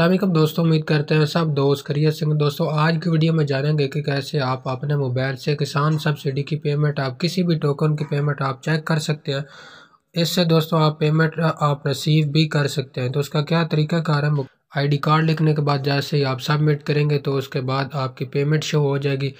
असलम दोस्तों उम्मीद करते हैं सब दोस्त करियर सिंह दोस्तों आज की वीडियो में जानेंगे कि कैसे आप अपने मोबाइल से किसान सब्सिडी की पेमेंट आप किसी भी टोकन की पेमेंट आप चेक कर सकते हैं इससे दोस्तों आप पेमेंट आप रिसीव भी कर सकते हैं तो उसका क्या तरीका कार है आईडी कार्ड लिखने के बाद जैसे ही आप सबमिट करेंगे तो उसके बाद आपकी पेमेंट शो हो जाएगी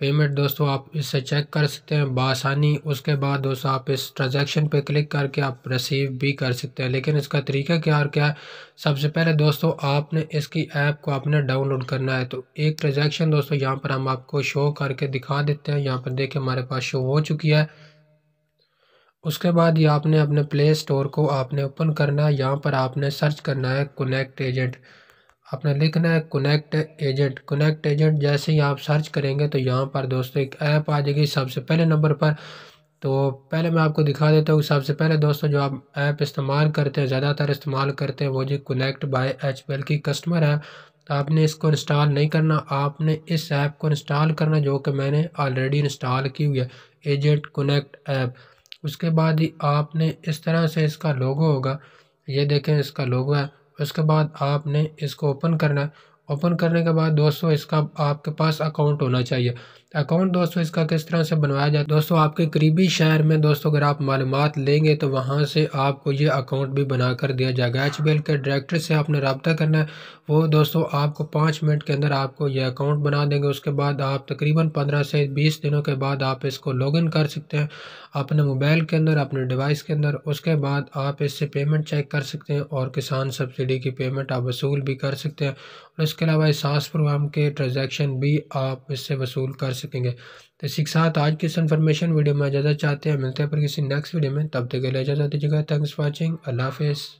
पेमेंट दोस्तों आप इससे चेक कर सकते हैं बासानी उसके बाद दोस्तों आप इस ट्रांजैक्शन पे क्लिक करके आप रिसीव भी कर सकते हैं लेकिन इसका तरीका क्या और क्या है सबसे पहले दोस्तों आपने इसकी ऐप को आपने डाउनलोड करना है तो एक ट्रांजैक्शन दोस्तों यहाँ पर हम आपको शो करके दिखा देते हैं यहाँ पर देखे हमारे पास शो हो चुकी है उसके बाद ये आपने अपने प्ले स्टोर को आपने ओपन करना है यहाँ पर आपने सर्च करना है कनेक्ट एजेंट आपने लिखना है कनेक्ट एजेंट कनेक्ट एजेंट जैसे ही आप सर्च करेंगे तो यहाँ पर दोस्तों एक ऐप आ जाएगी सबसे पहले नंबर पर तो पहले मैं आपको दिखा देता हूँ सबसे पहले दोस्तों जो आप ऐप इस्तेमाल करते हैं ज़्यादातर इस्तेमाल करते हैं वो जी कनेक्ट बाय एच की कस्टमर है तो आपने इसको इंस्टॉल नहीं करना आपने इस ऐप को इंस्टॉल करना जो कि मैंने ऑलरेडी इंस्टॉल की हुई है एजेंट कनेक्ट ऐप उसके बाद ही आपने इस तरह से इसका लोगो होगा ये देखें इसका लोगो है उसके बाद आपने इसको ओपन करना है ओपन करने के बाद दोस्तों इसका आपके पास अकाउंट होना चाहिए अकाउंट दोस्तों इसका किस तरह से बनवाया जाए दोस्तों आपके करीबी शहर में दोस्तों अगर आप मालूम लेंगे तो वहाँ से आपको ये अकाउंट भी बनाकर दिया जाएगा एच के डायरेक्टर से आपने रबता करना है वो दोस्तों आपको पाँच मिनट के अंदर आपको ये अकाउंट बना देंगे उसके बाद आप तकरीबन पंद्रह से बीस दिनों के बाद आप इसको इन कर सकते हैं अपने मोबाइल के अंदर अपने डिवाइस के अंदर उसके बाद आप इससे पेमेंट चेक कर सकते हैं और किसान सब्सिडी की पेमेंट आप वसूल भी कर सकते हैं और इसके अलावा सांस प्रोग्राम के ट्रांजेक्शन भी आप इससे वसूल कर सकेंगे तो सिक्स साथ आज की इस इन्फॉर्मेशन वीडियो में ज्यादा चाहते हैं मिलते हैं पर किसी नेक्स्ट वीडियो में तब तक के लिए इजाज़त दीजिएगा थैंक्स फॉर वॉचिंग अल्लाह हाफिज़